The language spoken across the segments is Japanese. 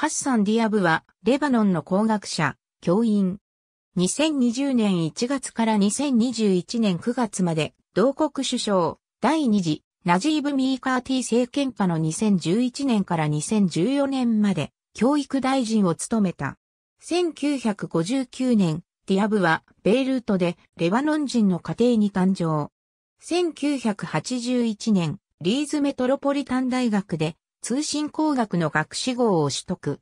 ハッサン・ディアブは、レバノンの工学者、教員。2020年1月から2021年9月まで、同国首相、第2次、ナジーブ・ミーカーティ政権下の2011年から2014年まで、教育大臣を務めた。1959年、ディアブは、ベイルートで、レバノン人の家庭に誕生。1981年、リーズメトロポリタン大学で、通信工学の学士号を取得。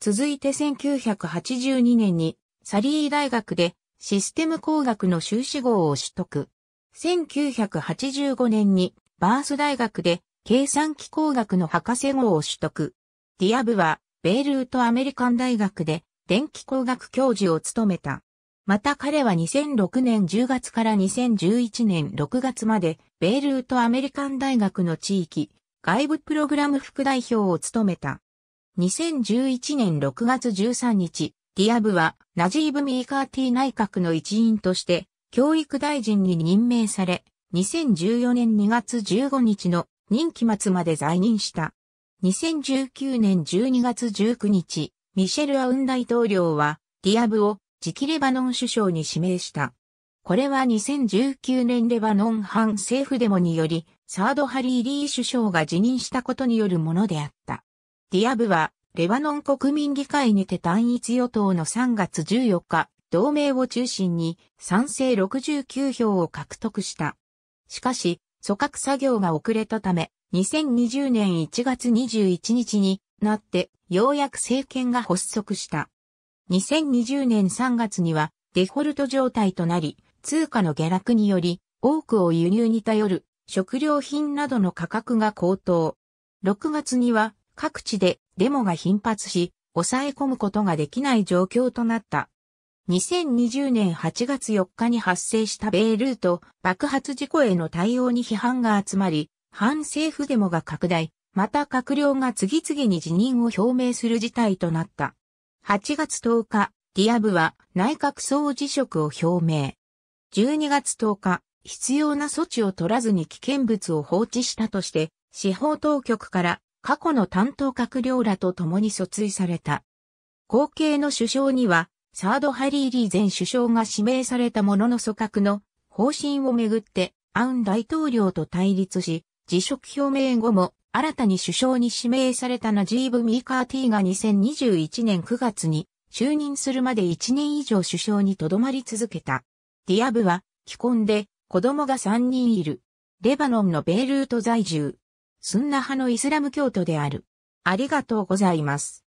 続いて1982年にサリー大学でシステム工学の修士号を取得。1985年にバース大学で計算機工学の博士号を取得。ディアブはベイルートアメリカン大学で電気工学教授を務めた。また彼は2006年10月から2011年6月まで、ベイルートアメリカン大学の地域、外部プログラム副代表を務めた。2011年6月13日、ディアブはナジーブ・ミーカーティ内閣の一員として教育大臣に任命され、2014年2月15日の任期末まで在任した。2019年12月19日、ミシェル・アウン大統領はディアブを次期レバノン首相に指名した。これは2019年レバノン反政府デモによりサードハリー・リー首相が辞任したことによるものであった。ディアブは、レバノン国民議会にて単一与党の3月14日、同盟を中心に賛成69票を獲得した。しかし、組閣作業が遅れたため、2020年1月21日になって、ようやく政権が発足した。2020年3月には、デフォルト状態となり、通貨の下落により、多くを輸入に頼る食料品などの価格が高騰。6月には各地でデモが頻発し、抑え込むことができない状況となった。2020年8月4日に発生した米ルート爆発事故への対応に批判が集まり、反政府デモが拡大、また閣僚が次々に辞任を表明する事態となった。8月10日、ディアブは内閣総辞職を表明。12月10日、必要な措置を取らずに危険物を放置したとして、司法当局から過去の担当閣僚らと共に訴追された。後継の首相には、サードハリーリー前首相が指名されたものの組閣の方針をめぐって、アウン大統領と対立し、辞職表明後も新たに首相に指名されたナジーブ・ミーカーティーが2021年9月に就任するまで1年以上首相に留まり続けた。ディアブは既婚で子供が3人いる。レバノンのベイルート在住。スンナ派のイスラム教徒である。ありがとうございます。